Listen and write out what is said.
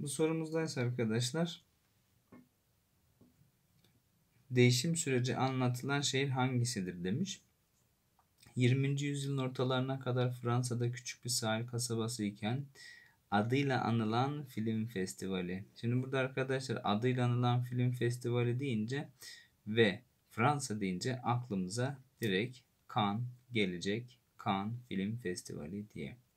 Bu sorumuzdaysa arkadaşlar değişim süreci anlatılan şehir hangisidir demiş. 20. yüzyılın ortalarına kadar Fransa'da küçük bir sahil kasabası iken adıyla anılan film festivali. Şimdi burada arkadaşlar adıyla anılan film festivali deyince ve Fransa deyince aklımıza direkt Kan gelecek. Kan Film Festivali diye.